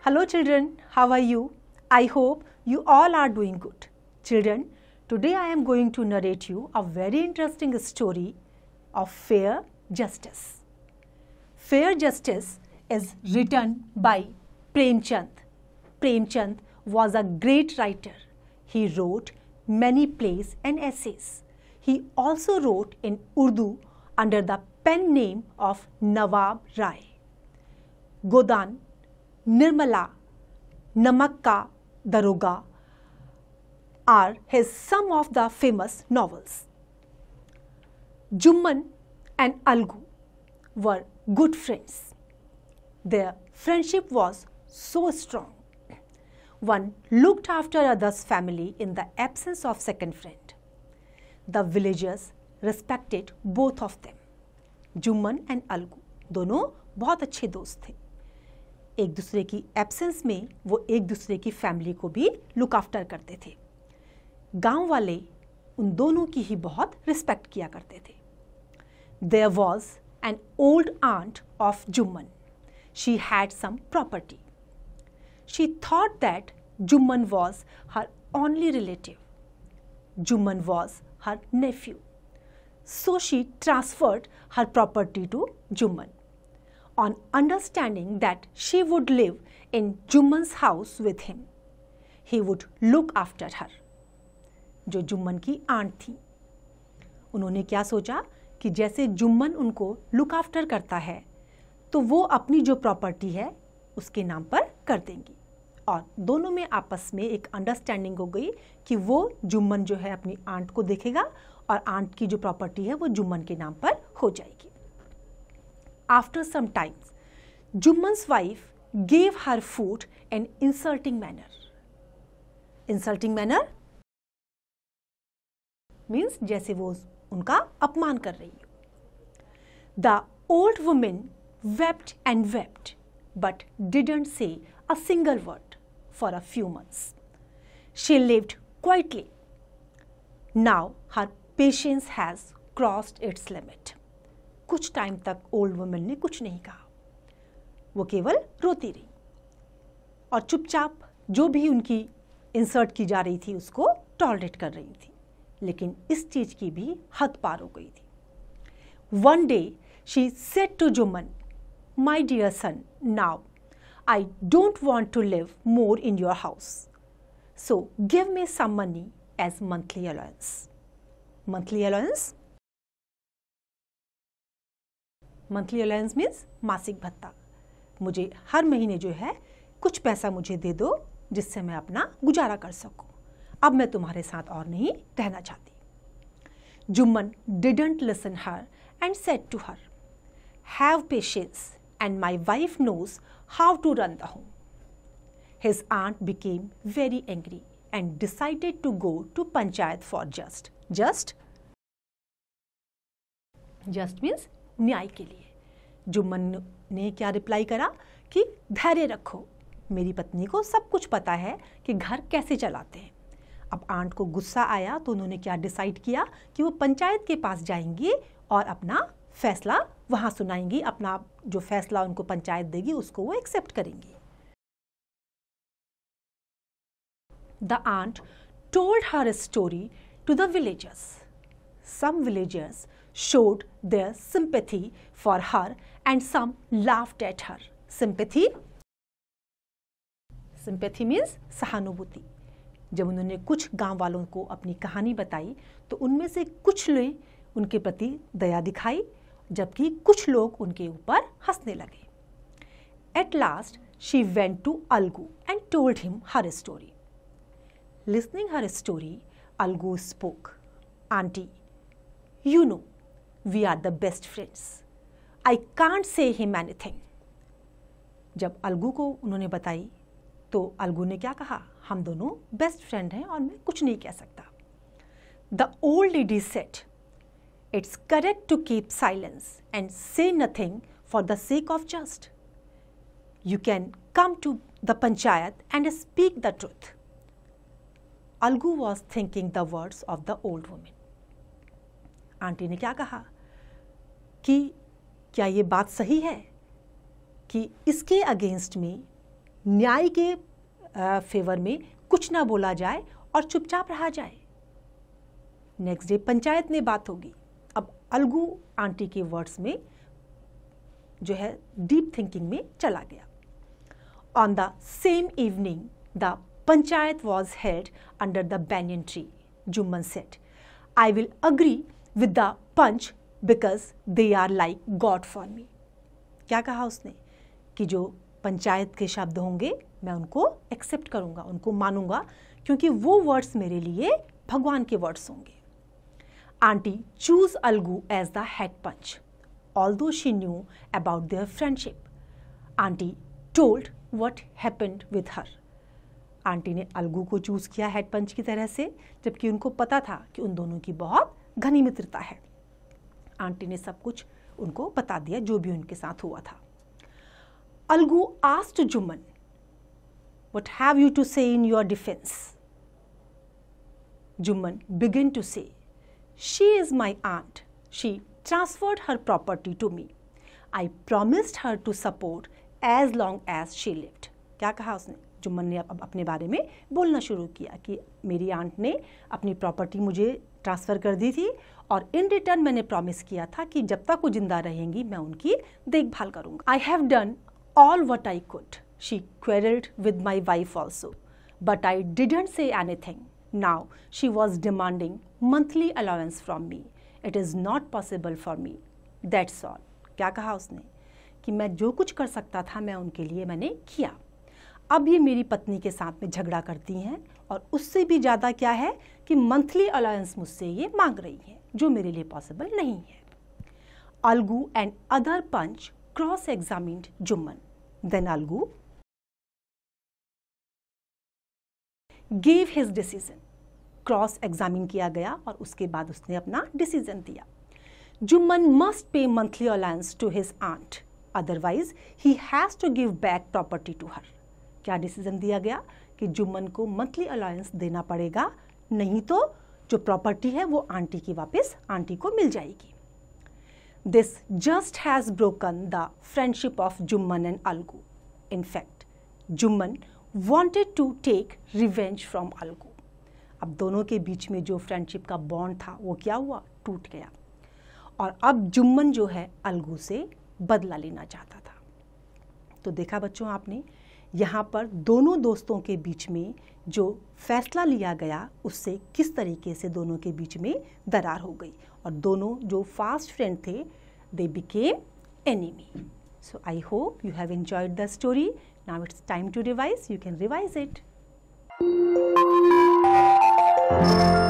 Hello children, how are you? I hope you all are doing good. Children, today I am going to narrate you a very interesting story of fair justice. Fair justice is written by Premchand. Premchand was a great writer. He wrote many plays and essays. He also wrote in Urdu under the pen name of Nawab Rai. Godan, Nirmala, Namakka, Daroga are his some of the famous novels. Jumman and Algu were good friends. Their friendship was so strong. One looked after other's family in the absence of second friend. The villagers respected both of them Jumman and Algu दोनों बहुत अच्छे दोस्त थे एक दूसरे की absence में वो एक दूसरे की फैमिली को भी लुक आफ्टर करते थे गांव वाले उन दोनों की ही बहुत रिस्पेक्ट किया करते थे there was an old aunt of Jumman she had some property she thought that Jumman was her only relative Jumman was her nephew. So she transferred her property to Juman. On understanding that she would live in Jumman house with him he would look after her जो जुम्मन की aunt थी उन्होंने क्या सोचा कि जैसे जुम्मन उनको look after करता है तो वो अपनी जो प्रॉपर्टी है उसके नाम पर कर देंगी और दोनों में आपस में एक अंडरस्टैंडिंग हो गई कि वो जुम्मन जो है अपनी आंट को देखेगा और आंट की जो प्रॉपर्टी है वो जुम्मन के नाम पर हो जाएगी after some times Jumman wife gave her food an insulting manner insulting manner means जैसे वो उनका अपमान कर रही हो the old women wept and wept but didn't say a single word for a few months. She lived quietly. Now her patience has crossed its limit. कुछ time तक old women ने कुछ नहीं कहा वो केवल रोती रही और चुपचाप जो भी उनकी इंसर्ट की जा रही थी उसको टॉलरेट कर रही थी लेकिन इस चीज़ की भी हद पार हो गई थी one day she said to Jumman my dear son now I don't want to live more in your house. So give me some money as monthly allowance. Monthly allowance? Monthly allowance means मासिक भत्ता मुझे हर महीने जो है कुछ पैसा मुझे दे दो जिससे मैं अपना गुजारा कर सकूं। अब मैं तुम्हारे साथ और नहीं रहना चाहती Jumman didn't listen her and said to her have patience and my wife knows how to run the home. His aunt became very angry and decided to go to panchayat for just. Just? Just means न्याय के लिए जुम्मन ने क्या reply करा कि धैर्य रखो मेरी पत्नी को सब कुछ पता है कि घर कैसे चलाते हैं अब आंट को गुस्सा आया तो उन्होंने क्या डिसाइड किया कि वो पंचायत के पास जाएंगी और अपना फैसला वहां सुनाएंगी अपना जो फैसला उनको पंचायत देगी उसको वो एक्सेप्ट करेंगी the aunt told her story to the villagers some villagers showed the sympathy for her and some laughed at her sympathy sympathy means सहानुभूति जब उन्होंने कुछ गांव वालों को अपनी कहानी बताई तो उनमें से कुछ ने उनके प्रति दया दिखाई जबकि कुछ लोग उनके ऊपर हंसने लगे at last she went to Algu and told him her story listening her story Algu spoke aunty you know we are the best friends I can't say him anything जब अलगू को उन्होंने बताई तो अलगू ने क्या कहा हम दोनों बेस्ट फ्रेंड हैं और मैं कुछ नहीं कह सकता the old lady said it's correct to keep silence and say nothing for the sake of just. You can come to the panchayat and speak the truth. Algu was thinking the words of the old women aunty ने क्या कहा कि क्या ये बात सही है कि इसके अगेंस्ट में न्याय के फेवर में कुछ ना बोला जाए और चुपचाप रहा जाए नेक्स्ट डे पंचायत ने बात होगी अलगू आंटी के वर्ड्स में जो है डीप थिंकिंग में चला गया on the same evening the panchayat was held under the banyan tree Jumman said I will agree with the panch because they are like god for me क्या कहा उसने कि जो पंचायत के शब्द होंगे मैं उनको एक्सेप्ट करूँगा उनको मानूंगा क्योंकि वो वर्ड्स मेरे लिए भगवान के वर्ड्स होंगे Auntie chose Algu as the head punch, although she knew about their friendship. Auntie told what happened with her. Aunty ने अलगू को चूज़ किया हेड पंच की तरह से जबकि उनको पता था कि उन दोनों की बहुत घनी मित्रता है आंटी ने सब कुछ उनको बता दिया जो भी उनके साथ हुआ था Algu asked Jumman what have you to say in your defence Jumman begin to say She is my aunt. She transferred her property to me. I promised her to support as long as she lived. क्या कहा उसने जुम्मन ने अब अपने बारे में बोलना शुरू किया कि मेरी आंट ने अपनी प्रॉपर्टी मुझे ट्रांसफ़र कर दी थी और इन रिटर्न मैंने प्रॉमिस किया था कि जब तक वो जिंदा रहेंगी मैं उनकी देखभाल करूँगा I have done all what I could she quarrelled with my wife also but I didn't say any thing Now she was demanding monthly allowance from me. It is not possible for me. That's all. क्या कहा उसने कि मैं जो कुछ कर सकता था मैं उनके लिए मैंने किया अब ये मेरी पत्नी के साथ में झगड़ा करती हैं और उससे भी ज़्यादा क्या है कि मंथली अलायंस मुझसे ये मांग रही हैं जो मेरे लिए पॉसिबल नहीं है Algu and other panch cross examined Jumman then Algu gave his decision cross examine किया गया और उसके बाद उसने अपना डिसीजन दिया Jumman must pay monthly allowance to his aunt otherwise he has to give back property to her क्या डिसीजन दिया गया कि जुम्मन को मंथली अलायंस देना पड़ेगा नहीं तो जो प्रॉपर्टी है वो आंटी की वापस आंटी को मिल जाएगी this just has broken the friendship of Jumman and Algu in fact Jumman wanted to take revenge from Algu अब दोनों के बीच में जो फ्रेंडशिप का बॉन्ड था वो क्या हुआ टूट गया और अब जुम्मन जो है अलगू से बदला लेना चाहता था तो देखा बच्चों आपने यहाँ पर दोनों दोस्तों के बीच में जो फैसला लिया गया उससे किस तरीके से दोनों के बीच में दरार हो गई और दोनों जो फास्ट फ्रेंड थे they became enemy so I hope you have enjoyed the story now it's time to revise you can revise it Thank you.